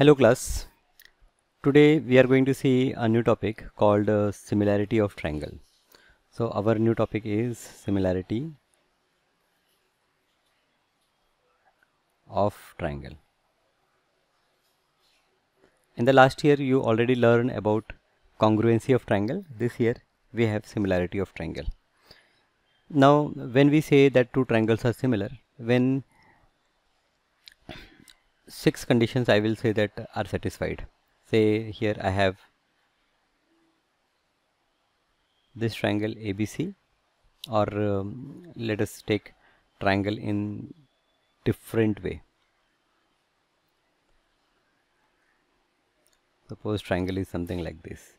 Hello class. Today we are going to see a new topic called uh, similarity of triangle. So our new topic is similarity of triangle. In the last year you already learned about congruency of triangle. This year we have similarity of triangle. Now when we say that two triangles are similar, when six conditions I will say that are satisfied. Say here I have this triangle ABC or um, let us take triangle in different way. Suppose triangle is something like this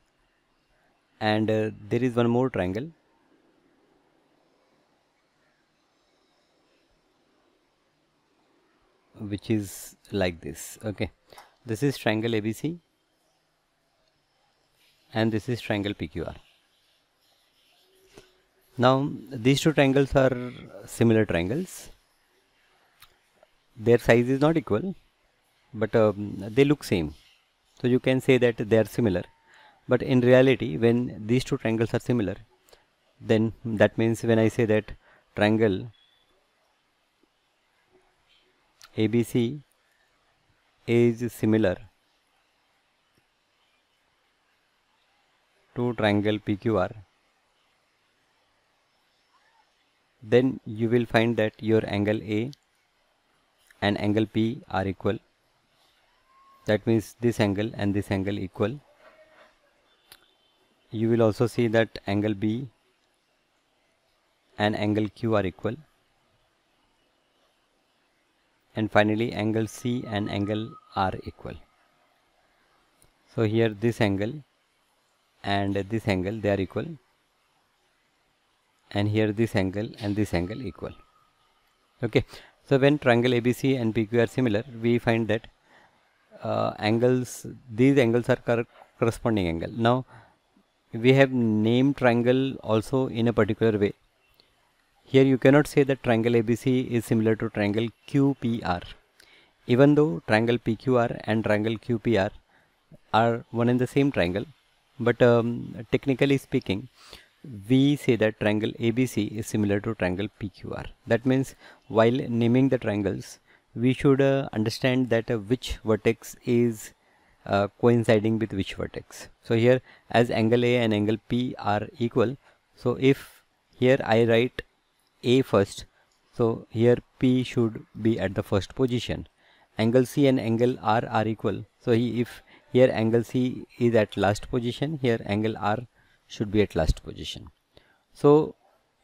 and uh, there is one more triangle which is like this okay this is triangle ABC and this is triangle PQR now these two triangles are similar triangles their size is not equal but um, they look same so you can say that they are similar but in reality when these two triangles are similar then that means when I say that triangle ABC is similar to triangle PQR then you will find that your angle A and angle P are equal that means this angle and this angle equal you will also see that angle B and angle Q are equal and finally angle C and angle are equal. So here this angle and this angle they are equal and here this angle and this angle equal. Okay. So when triangle ABC and PQ are similar we find that uh, angles these angles are cor corresponding angle. Now we have named triangle also in a particular way here you cannot say that triangle ABC is similar to triangle QPR. Even though triangle PQR and triangle QPR are one and the same triangle, but um, technically speaking, we say that triangle ABC is similar to triangle PQR. That means while naming the triangles, we should uh, understand that uh, which vertex is uh, coinciding with which vertex. So here as angle A and angle P are equal. So if here I write a first. So here P should be at the first position. Angle C and angle R are equal. So he, if here angle C is at last position, here angle R should be at last position. So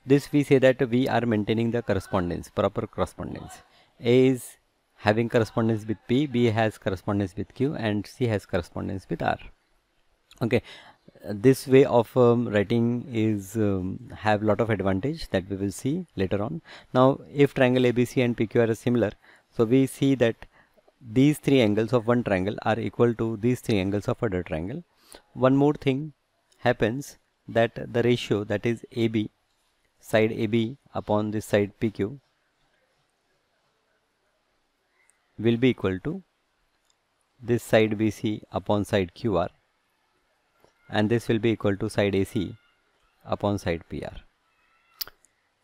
this we say that we are maintaining the correspondence, proper correspondence. A is having correspondence with P, B has correspondence with Q and C has correspondence with R. Okay, this way of um, writing is um, have lot of advantage that we will see later on now if triangle abc and pqr are similar so we see that these three angles of one triangle are equal to these three angles of other triangle one more thing happens that the ratio that is ab side ab upon this side pq will be equal to this side bc upon side qr and this will be equal to side AC upon side PR.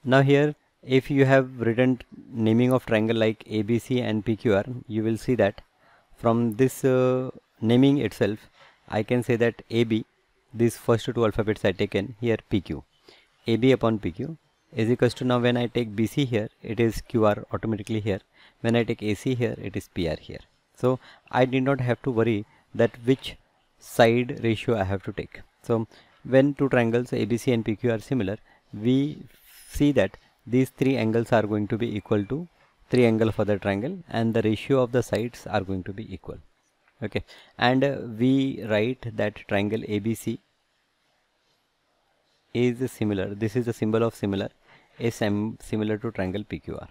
Now here if you have written naming of triangle like ABC and PQR you will see that from this uh, naming itself I can say that AB these first two alphabets I taken here PQ AB upon PQ is equals to now when I take BC here it is QR automatically here when I take AC here it is PR here so I did not have to worry that which side ratio I have to take. So when two triangles ABC and PQ are similar, we see that these three angles are going to be equal to three angle for the triangle and the ratio of the sides are going to be equal. Okay, and uh, we write that triangle ABC is similar. This is the symbol of similar SM similar to triangle PQR.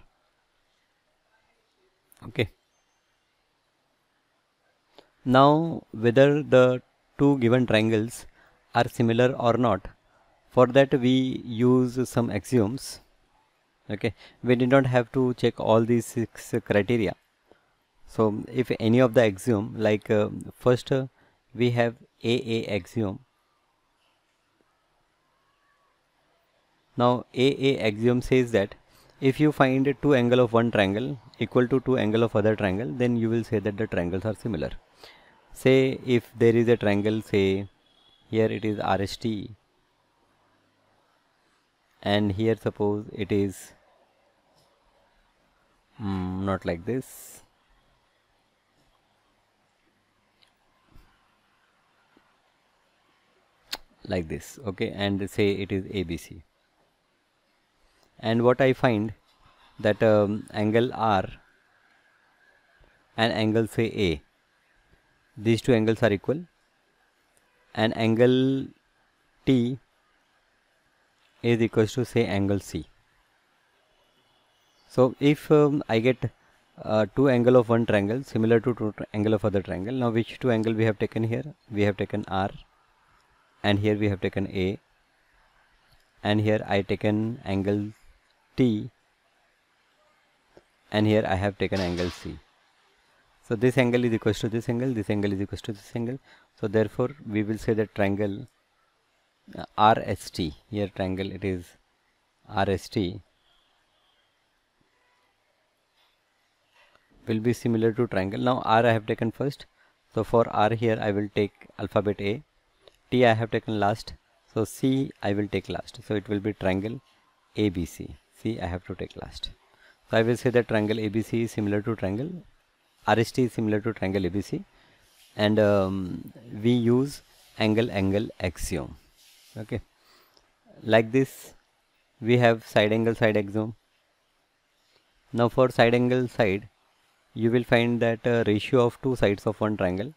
Okay. Now whether the two given triangles are similar or not for that we use some axioms okay we did not have to check all these six criteria so if any of the axiom like uh, first uh, we have AA axiom now AA axiom says that if you find two angle of one triangle equal to two angle of other triangle then you will say that the triangles are similar say if there is a triangle say here it is RST and here suppose it is mm, not like this like this okay and say it is ABC and what I find that um, angle R and angle say A these two angles are equal and angle T is equal to say angle C. So if um, I get uh, two angle of one triangle similar to two angle of other triangle now which two angle we have taken here we have taken R and here we have taken A and here I taken angle T and here I have taken angle C so this angle is equal to this angle this angle is equal to this angle so therefore we will say that triangle uh, RST here triangle it is RST will be similar to triangle now R I have taken first so for R here I will take alphabet A T I have taken last so C I will take last so it will be triangle ABC C I have to take last so I will say that triangle ABC is similar to triangle RST is similar to triangle ABC and um, we use angle angle axiom okay like this we have side angle side axiom now for side angle side you will find that uh, ratio of two sides of one triangle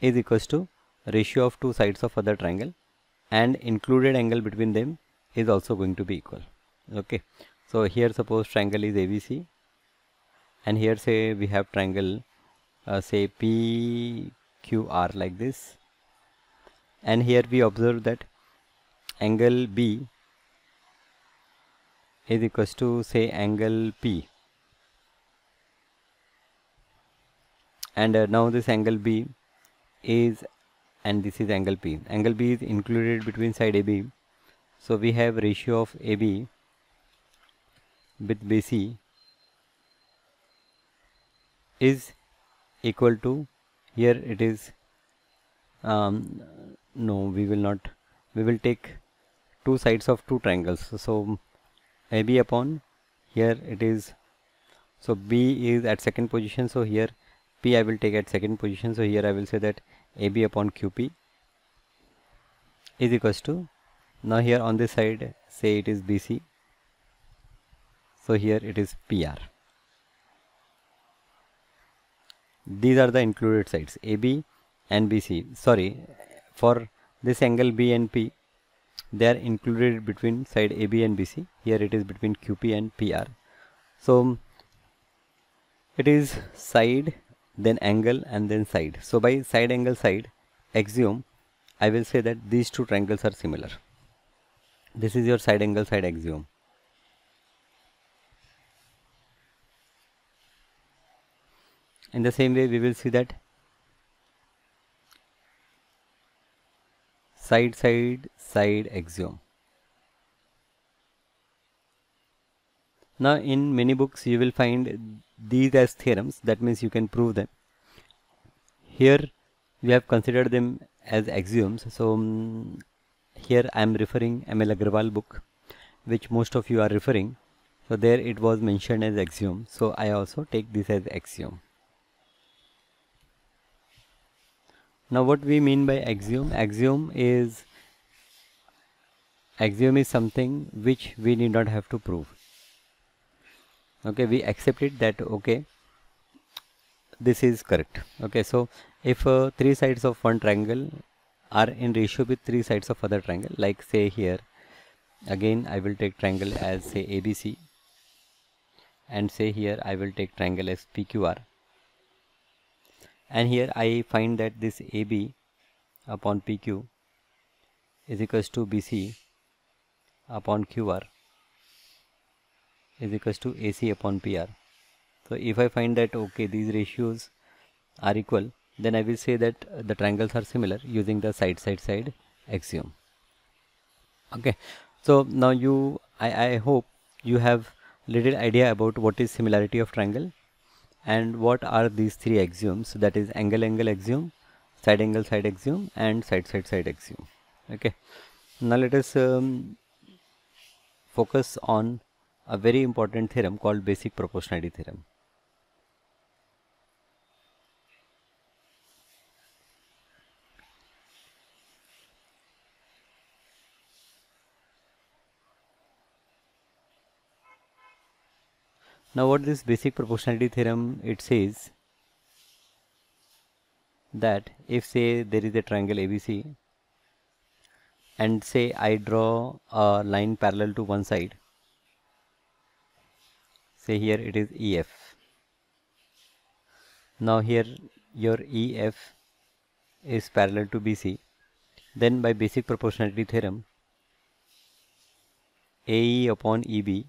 is equals to ratio of two sides of other triangle and included angle between them is also going to be equal okay so here suppose triangle is ABC and here say we have triangle uh, say PQR like this and here we observe that angle B is equals to say angle P and uh, now this angle B is and this is angle P angle B is included between side AB so we have ratio of AB with BC is equal to here it is um, no we will not we will take two sides of two triangles so AB upon here it is so B is at second position so here P I will take at second position so here I will say that AB upon QP is equals to now here on this side say it is BC so here it is PR these are the included sides AB and BC sorry for this angle B and P they are included between side AB and BC here it is between QP and PR so it is side then angle and then side so by side angle side axiom I will say that these two triangles are similar this is your side angle side axiom in the same way we will see that side side side axiom now in many books you will find these as theorems that means you can prove them here we have considered them as axioms so um, here I am referring ML Agrawal book which most of you are referring so there it was mentioned as axiom so I also take this as axiom now what we mean by axiom axiom is axiom is something which we need not have to prove okay we accept it that okay this is correct okay so if uh, three sides of one triangle are in ratio with three sides of other triangle like say here again I will take triangle as say ABC and say here I will take triangle as PQR and here I find that this AB upon PQ is equals to BC upon QR is equals to AC upon PR. So if I find that okay these ratios are equal then I will say that the triangles are similar using the side side side axiom. Okay so now you I, I hope you have little idea about what is similarity of triangle and what are these three axioms that is angle angle axiom side angle side axiom and side side side axiom okay now let us um, focus on a very important theorem called basic proportionality theorem Now what this basic proportionality theorem it says that if say there is a triangle ABC and say I draw a line parallel to one side say here it is EF now here your EF is parallel to BC then by basic proportionality theorem AE upon EB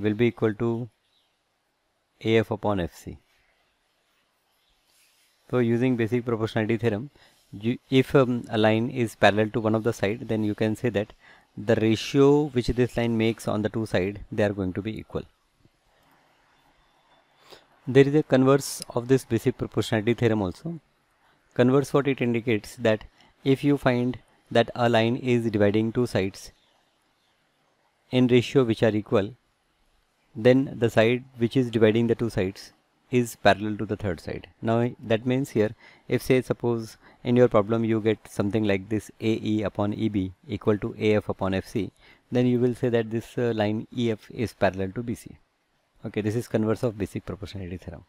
will be equal to AF upon FC. So using basic proportionality theorem, you, if um, a line is parallel to one of the side, then you can say that the ratio which this line makes on the two side, they are going to be equal. There is a converse of this basic proportionality theorem also. Converse what it indicates that if you find that a line is dividing two sides in ratio which are equal, then the side which is dividing the two sides is parallel to the third side now that means here if say suppose in your problem you get something like this AE upon EB equal to AF upon FC then you will say that this uh, line EF is parallel to BC okay this is converse of basic proportionality theorem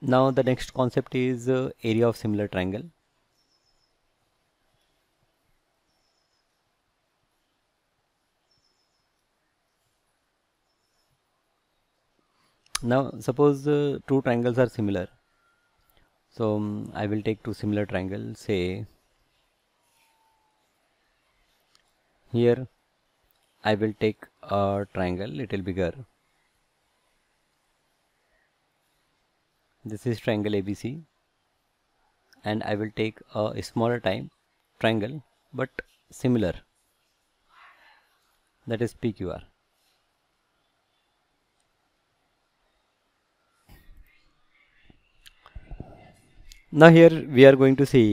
now the next concept is uh, area of similar triangle now suppose uh, two triangles are similar so um, I will take two similar triangles say here I will take a triangle little bigger this is triangle ABC and I will take a smaller time triangle but similar that is PQR now here we are going to see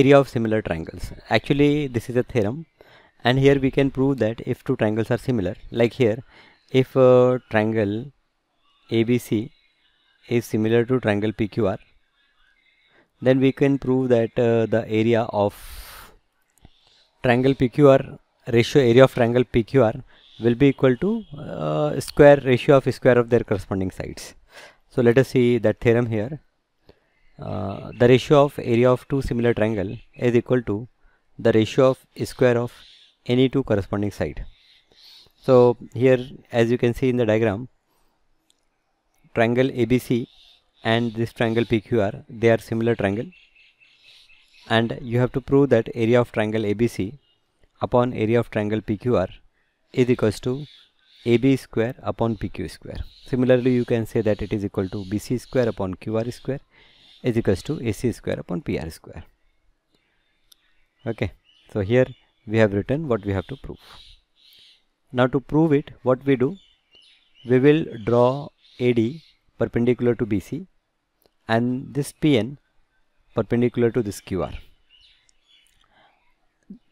area of similar triangles actually this is a theorem and here we can prove that if two triangles are similar like here if a triangle ABC is similar to triangle PQR then we can prove that uh, the area of triangle PQR ratio area of triangle PQR will be equal to uh, square ratio of square of their corresponding sides so let us see that theorem here uh, the ratio of area of two similar triangle is equal to the ratio of square of any two corresponding side so here as you can see in the diagram triangle ABC and this triangle PQR they are similar triangle and you have to prove that area of triangle ABC upon area of triangle PQR is equals to AB square upon PQ square. Similarly, you can say that it is equal to BC square upon QR square is equals to AC square upon PR square. Okay, so here we have written what we have to prove. Now to prove it, what we do, we will draw AD perpendicular to BC and this PN perpendicular to this QR.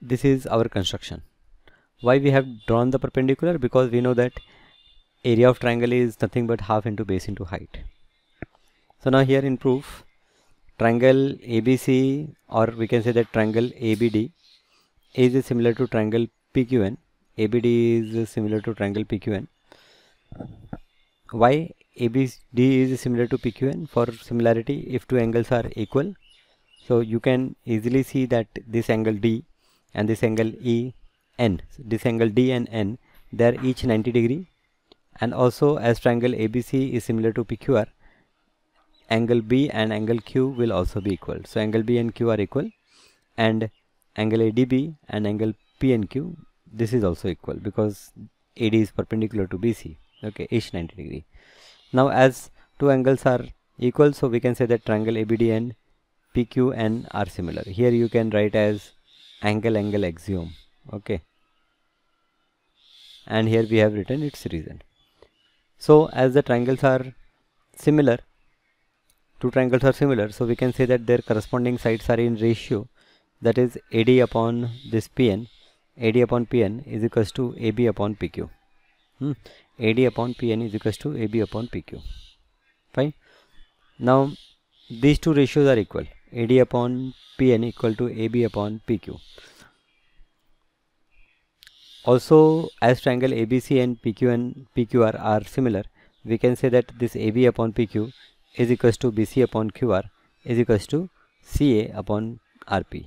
This is our construction. Why we have drawn the perpendicular? Because we know that area of triangle is nothing but half into base into height. So now here in proof, triangle ABC or we can say that triangle ABD is similar to triangle PQN. ABD is similar to triangle PQN. Why ABD is similar to PQN? For similarity, if two angles are equal, so you can easily see that this angle D and this angle E N, this angle D and N, they are each 90 degree. And also as triangle ABC is similar to PQR, angle B and angle Q will also be equal. So angle B and Q are equal and angle ADB and angle P and Q this is also equal because AD is perpendicular to BC okay each 90 degree. Now as two angles are equal so we can say that triangle ABD and PQN are similar. Here you can write as angle angle axiom okay and here we have written its reason. So as the triangles are similar two triangles are similar so we can say that their corresponding sides are in ratio that is AD upon this PN AD upon PN is equals to AB upon PQ hmm. AD upon PN is equals to AB upon PQ fine now these two ratios are equal AD upon PN equal to AB upon PQ also as triangle ABC and PQ and PQR are similar we can say that this AB upon PQ is equals to BC upon QR is equals to CA upon RP.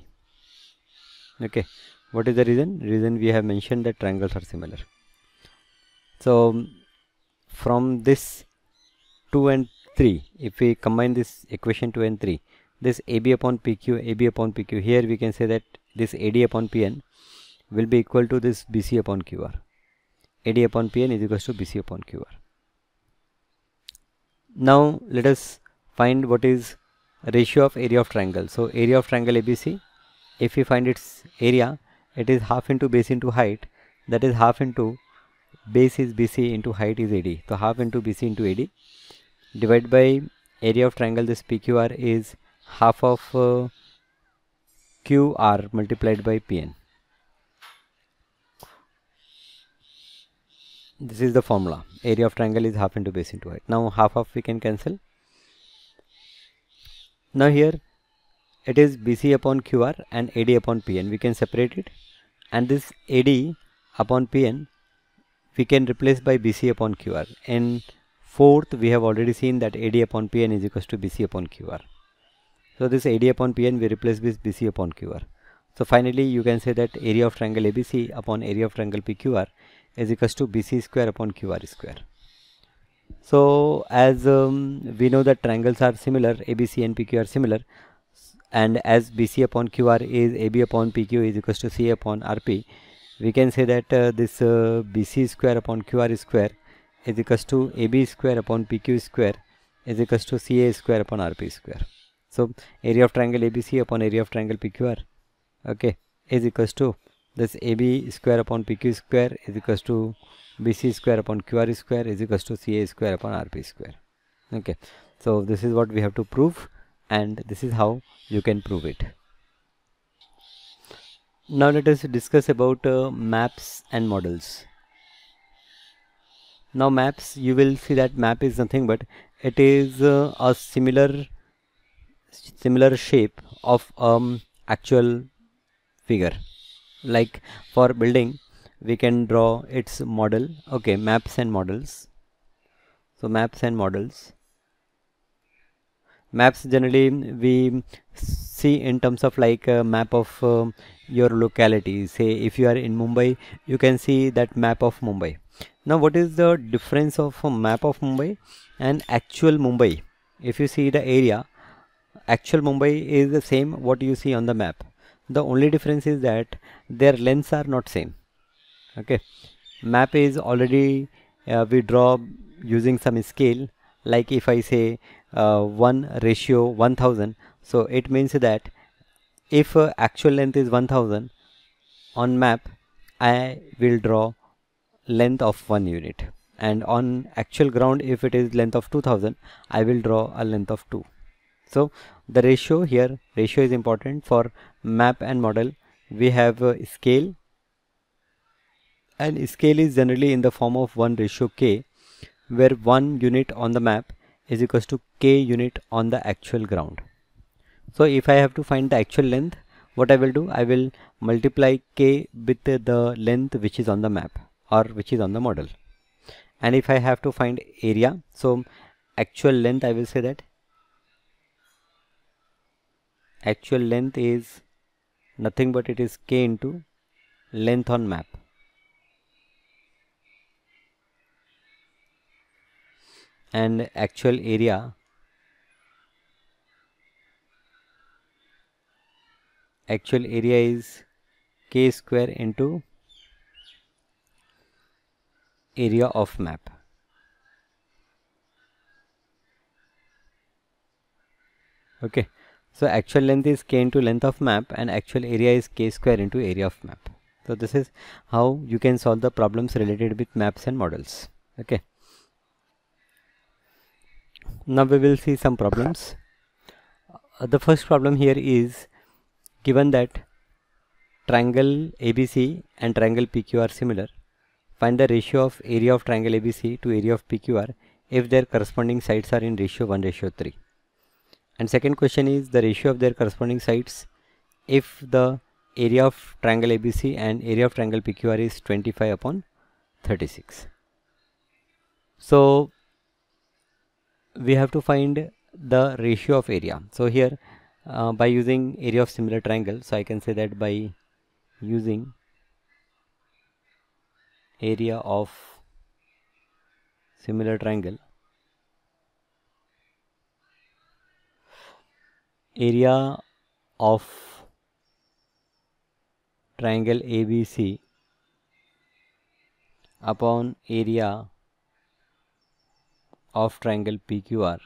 Okay, what is the reason? Reason we have mentioned that triangles are similar. So from this 2 and 3, if we combine this equation 2 and 3, this AB upon PQ, AB upon PQ, here we can say that this AD upon PN will be equal to this BC upon QR. AD upon PN is equals to BC upon QR now let us find what is ratio of area of triangle so area of triangle ABC if we find its area it is half into base into height that is half into base is BC into height is AD so half into BC into AD divided by area of triangle this PQR is half of uh, QR multiplied by PN this is the formula area of triangle is half into base into height now half of we can cancel now here it is BC upon QR and AD upon PN we can separate it and this AD upon PN we can replace by BC upon QR in fourth we have already seen that AD upon PN is equals to BC upon QR so this AD upon PN we replace with BC upon QR so finally you can say that area of triangle ABC upon area of triangle PQR is equals to BC square upon QR square. So as um, we know that triangles are similar, ABC and PQ are similar and as BC upon QR is AB upon PQ is equals to CA upon RP, we can say that uh, this uh, BC square upon QR square is equals to AB square upon PQ square is equals to CA square upon RP square. So area of triangle ABC upon area of triangle PQR okay is equals to Thus AB square upon PQ square is equals to BC square upon QR square is equals to CA square upon RP square. Okay. So this is what we have to prove and this is how you can prove it. Now let us discuss about uh, maps and models. Now maps, you will see that map is nothing but it is uh, a similar similar shape of um, actual figure like for building we can draw its model okay maps and models so maps and models maps generally we see in terms of like a map of uh, your locality say if you are in Mumbai you can see that map of Mumbai now what is the difference of a map of Mumbai and actual Mumbai if you see the area actual Mumbai is the same what you see on the map the only difference is that their lengths are not same okay map is already uh, we draw using some scale like if I say uh, 1 ratio 1000 so it means that if uh, actual length is 1000 on map I will draw length of 1 unit and on actual ground if it is length of 2000 I will draw a length of 2 so the ratio here ratio is important for map and model we have a uh, scale and scale is generally in the form of 1 ratio k where 1 unit on the map is equals to k unit on the actual ground so if I have to find the actual length what I will do I will multiply k with the length which is on the map or which is on the model and if I have to find area so actual length I will say that actual length is nothing but it is k into length on map. And actual area actual area is k square into area of map. Okay. So actual length is k into length of map and actual area is k square into area of map. So this is how you can solve the problems related with maps and models. Okay. Now we will see some problems. Uh, the first problem here is given that triangle ABC and triangle PQ are similar, find the ratio of area of triangle ABC to area of PQR if their corresponding sides are in ratio 1 ratio 3 and second question is the ratio of their corresponding sides if the area of triangle ABC and area of triangle PQR is 25 upon 36. So we have to find the ratio of area. So here uh, by using area of similar triangle, so I can say that by using area of similar triangle area of triangle ABC upon area of triangle PQR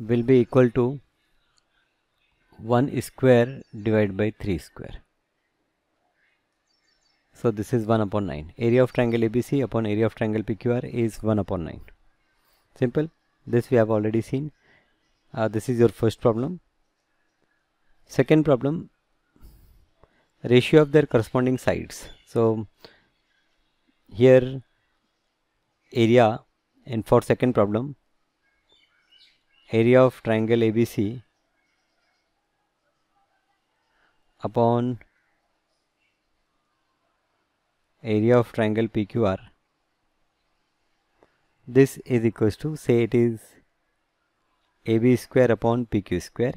will be equal to 1 square divided by 3 square. So this is 1 upon 9. Area of triangle ABC upon area of triangle PQR is 1 upon 9. Simple. This we have already seen uh, this is your first problem second problem ratio of their corresponding sides so here area and for second problem area of triangle ABC upon area of triangle PQR this is equals to say it is AB square upon PQ square.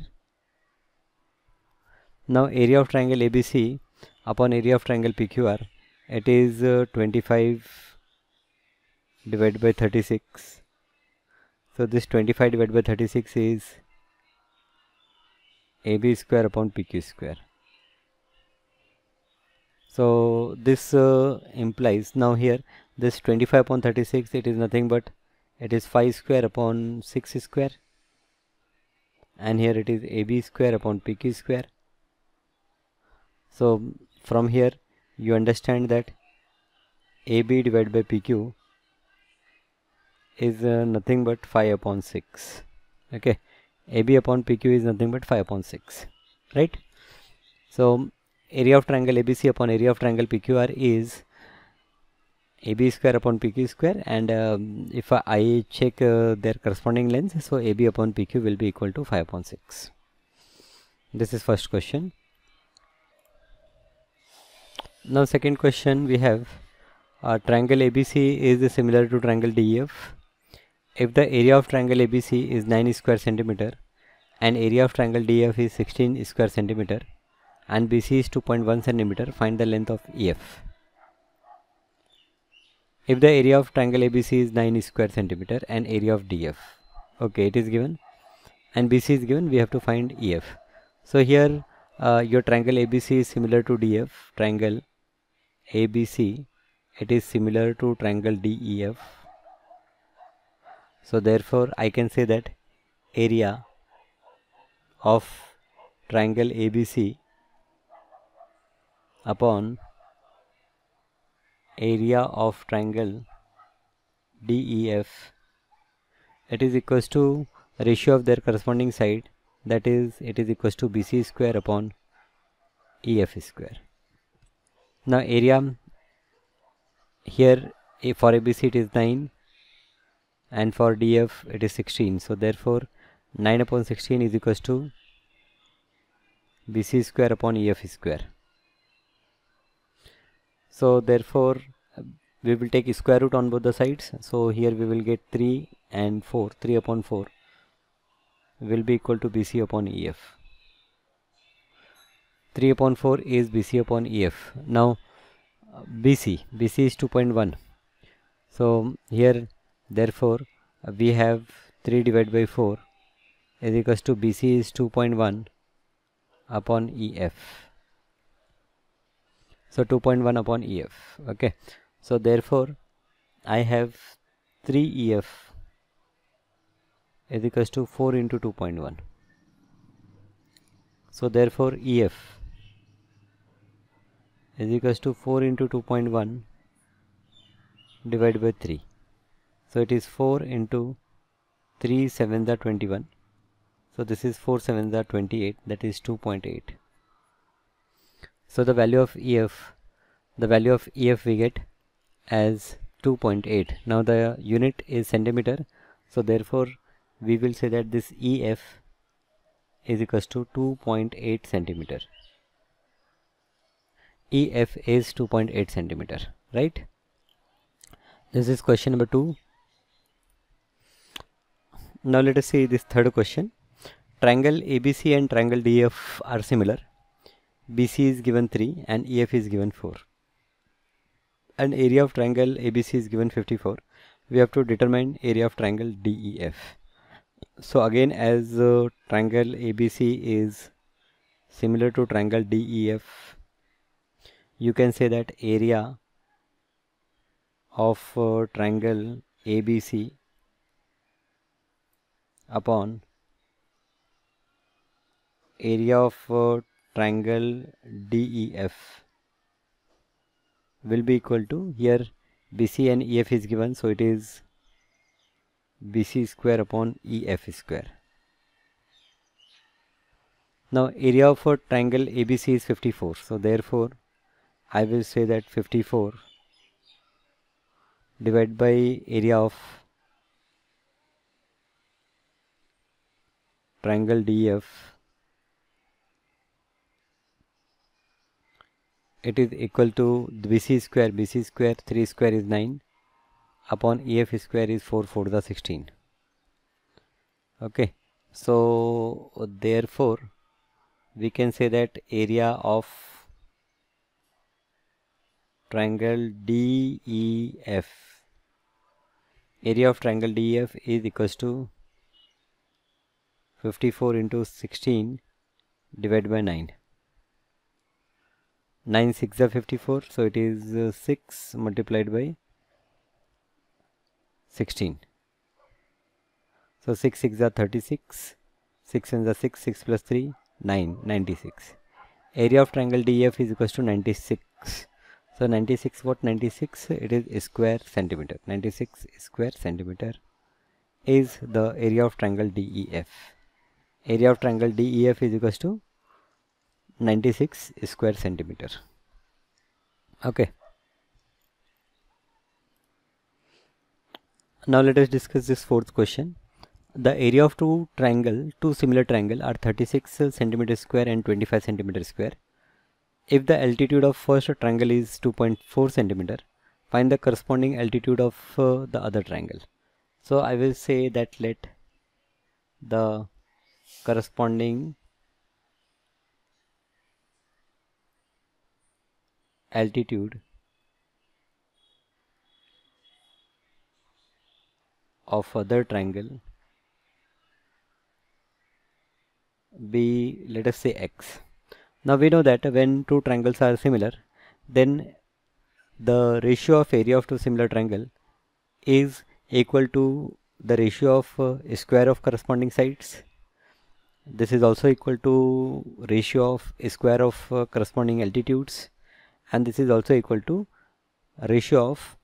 Now area of triangle ABC upon area of triangle PQR it is uh, 25 divided by 36 so this 25 divided by 36 is AB square upon PQ square so this uh, implies now here this 25 upon 36 it is nothing but it is 5 square upon 6 square and here it is AB square upon PQ square. So from here you understand that AB divided by PQ is uh, nothing but 5 upon 6. Okay, AB upon PQ is nothing but 5 upon 6, right? So area of triangle ABC upon area of triangle PQR is AB square upon PQ square and um, if I check uh, their corresponding lengths so AB upon PQ will be equal to 5 upon 6 this is first question now second question we have uh, triangle ABC is similar to triangle DEF if the area of triangle ABC is 9 square centimeter and area of triangle DEF is 16 square centimeter and BC is 2.1 centimeter find the length of EF if the area of triangle ABC is 9 square centimeter and area of DF okay it is given and BC is given we have to find EF so here uh, your triangle ABC is similar to DF triangle ABC it is similar to triangle DEF so therefore I can say that area of triangle ABC upon area of triangle DEF it is equals to ratio of their corresponding side that is it is equals to BC square upon EF square now area here eh, for ABC it is 9 and for DF it is 16 so therefore 9 upon 16 is equals to BC square upon EF square so therefore we will take square root on both the sides so here we will get 3 and 4 3 upon 4 will be equal to BC upon EF 3 upon 4 is BC upon EF now BC BC is 2.1 so here therefore we have 3 divided by 4 is equals to BC is 2.1 upon EF so 2.1 upon EF okay so therefore I have 3 EF is equals to 4 into 2.1 so therefore EF is equals to 4 into 2.1 divided by 3 so it is 4 into 3 seventh are 21 so this is 4 seventh are 28 that is 2.8 so the value of EF, the value of EF we get as 2.8. Now the unit is centimeter, so therefore we will say that this EF is equals to 2.8 centimeter. EF is 2.8 centimeter, right? This is question number two. Now let us see this third question. Triangle ABC and triangle DF are similar BC is given 3 and EF is given 4. And area of triangle ABC is given 54. We have to determine area of triangle DEF. So again as uh, triangle ABC is similar to triangle DEF, you can say that area of uh, triangle ABC upon area of uh, triangle DEF will be equal to here BC and EF is given so it is BC square upon EF square. Now area of a triangle ABC is 54 so therefore I will say that 54 divided by area of triangle DEF it is equal to BC square BC square 3 square is 9 upon EF square is 4 4 the 16 okay so therefore we can say that area of triangle DEF area of triangle DEF is equals to 54 into 16 divided by 9 9 6 are 54 so it is uh, 6 multiplied by 16 so 6 6 are 36 6 and the 6 6 plus 3 9 96 area of triangle DEF is equals to 96 so 96 what 96 it is square centimeter 96 square centimeter is the area of triangle DEF area of triangle DEF is equals to 96 square centimeter okay now let us discuss this fourth question the area of two triangle two similar triangle are 36 centimeter square and 25 centimeter square if the altitude of first triangle is 2.4 centimeter find the corresponding altitude of uh, the other triangle so i will say that let the corresponding altitude of other triangle be let us say x now we know that when two triangles are similar then the ratio of area of two similar triangle is equal to the ratio of uh, square of corresponding sides this is also equal to ratio of square of uh, corresponding altitudes and this is also equal to ratio of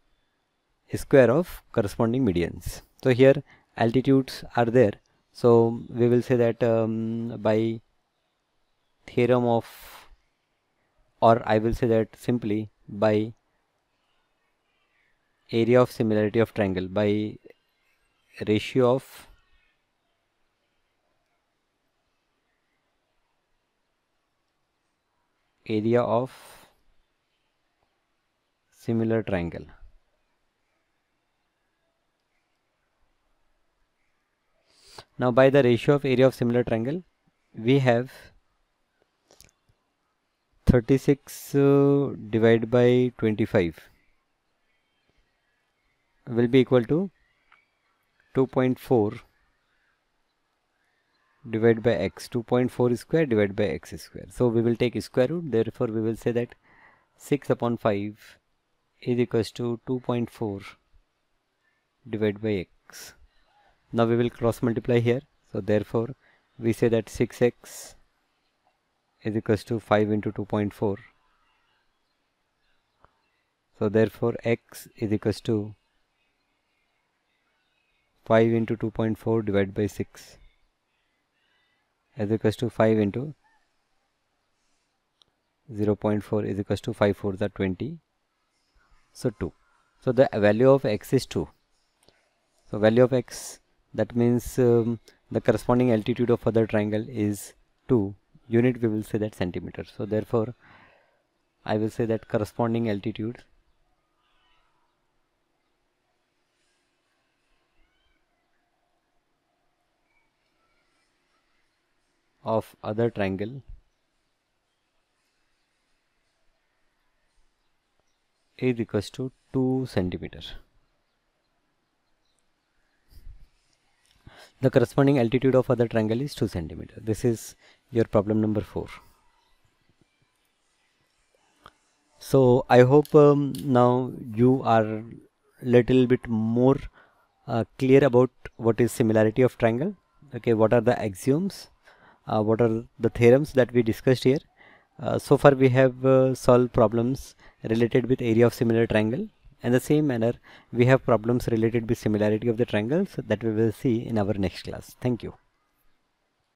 square of corresponding medians so here altitudes are there so we will say that um, by theorem of or I will say that simply by area of similarity of triangle by ratio of area of similar triangle now by the ratio of area of similar triangle we have 36 uh, divided by 25 will be equal to 2.4 divided by x 2.4 square divided by x square so we will take square root therefore we will say that 6 upon 5 is equals to 2.4 divided by x now we will cross multiply here so therefore we say that 6x is equals to 5 into 2.4 so therefore x is equals to 5 into 2.4 divided by 6 is equals to 5 into 0 0.4 is equals to 5 four that 20 so 2 so the value of x is 2 so value of x that means um, the corresponding altitude of other triangle is 2 unit we will say that centimeter so therefore I will say that corresponding altitude of other triangle it equals to 2 centimeter the corresponding altitude of other triangle is 2 centimeter this is your problem number 4 so i hope um, now you are little bit more uh, clear about what is similarity of triangle okay what are the axioms uh, what are the theorems that we discussed here uh, so far we have uh, solved problems related with area of similar triangle and the same manner we have problems related with similarity of the triangles that we will see in our next class thank you